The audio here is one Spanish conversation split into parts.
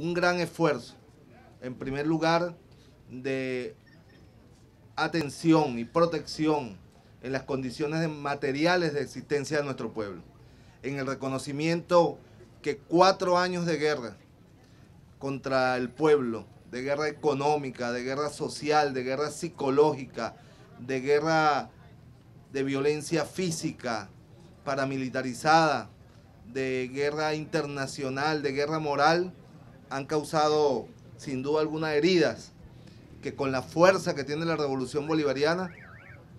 un gran esfuerzo, en primer lugar, de atención y protección en las condiciones materiales de existencia de nuestro pueblo, en el reconocimiento que cuatro años de guerra contra el pueblo, de guerra económica, de guerra social, de guerra psicológica, de guerra de violencia física, paramilitarizada, de guerra internacional, de guerra moral, han causado sin duda algunas heridas que con la fuerza que tiene la revolución bolivariana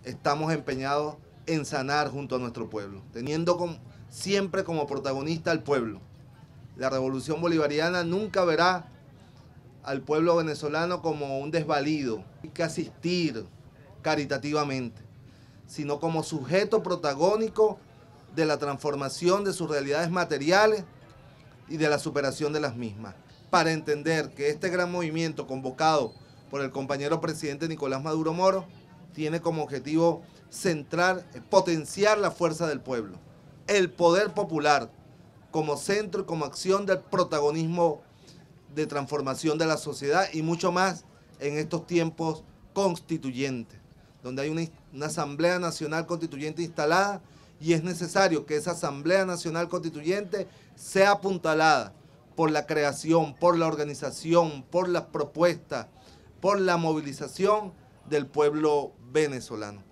estamos empeñados en sanar junto a nuestro pueblo, teniendo siempre como protagonista al pueblo. La revolución bolivariana nunca verá al pueblo venezolano como un desvalido, hay que asistir caritativamente, sino como sujeto protagónico de la transformación de sus realidades materiales y de la superación de las mismas para entender que este gran movimiento convocado por el compañero presidente Nicolás Maduro Moro tiene como objetivo centrar, eh, potenciar la fuerza del pueblo, el poder popular como centro y como acción del protagonismo de transformación de la sociedad y mucho más en estos tiempos constituyentes, donde hay una, Asamblea Nacional Constituyente instalada y es necesario que esa Asamblea Nacional Constituyente sea apuntalada por la creación, por la organización, por las propuestas, por la movilización del pueblo venezolano.